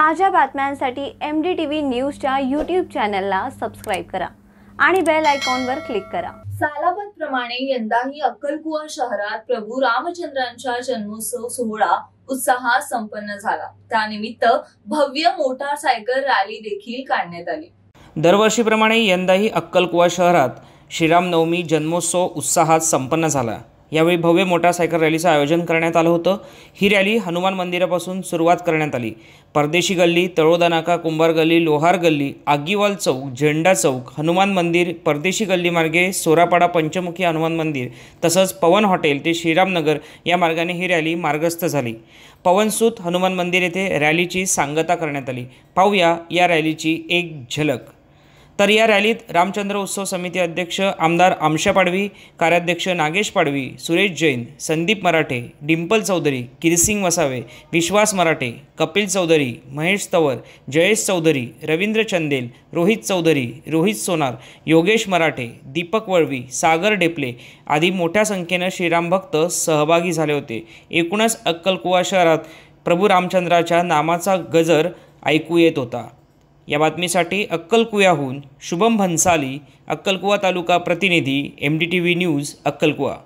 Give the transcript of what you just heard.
ताज्या बातम्यांसाठी M D T V न्यूजच्या यूट्यूब चॅनलला सबस्क्राईब करा आणि बेल आयकॉनवर क्लिक करा सालाबाद प्रमाणे यंदाही अक्कलकुवा शहरात प्रभू रामचंद्रांचा जन्मोत्सव सोहळा उत्साहात संपन्न झाला त्यानिमित्त भव्य मोटारसायकल रॅली देखील काढण्यात आली दरवर्षीप्रमाणे यंदाही अक्कलकुवा शहरात श्रीराम नवमी जन्मोत्सव उत्साहात संपन्न झाला यावेळी भव्य मोटारसायकल रॅलीचं आयोजन करण्यात आलं होतं ही रॅली हनुमान मंदिरापासून सुरुवात करण्यात आली परदेशी गल्ली तळोदा कुंभार गल्ली लोहार गल्ली आगीवाल चौक झेंडा चौक हनुमान मंदिर परदेशी गल्ली मार्गे सोरापाडा पंचमुखी हनुमान मंदिर तसंच पवन हॉटेल ते श्रीरामनगर या मार्गाने ही रॅली मार्गस्थ झाली पवनसूत हनुमान मंदिर येथे रॅलीची सांगता करण्यात आली पाहूया या रॅलीची एक झलक तर या रॅलीत रामचंद्र उत्सव समिती अध्यक्ष आमदार आमशा पाडवी कार्याध्यक्ष नागेश पाडवी सुरेश जैन संदीप मराठे डिंपल चौधरी किरसिंग वसावे विश्वास मराठे कपिल चौधरी महेश तवर जयेश चौधरी रवींद्र चंदेल रोहित चौधरी रोहित सोनार योगेश मराठे दीपक वळवी सागर डेपले आदी मोठ्या संख्येनं श्रीराम भक्त सहभागी झाले होते एकूणच अक्कलकुवा शहरात प्रभू रामचंद्राच्या नामाचा गजर ऐकू येत होता या बातमीसाठी अक्कलकुयाहून शुभम भन्साली अक्कलकुवा तालुका प्रतिनिधी M D T V news अक्कलकुवा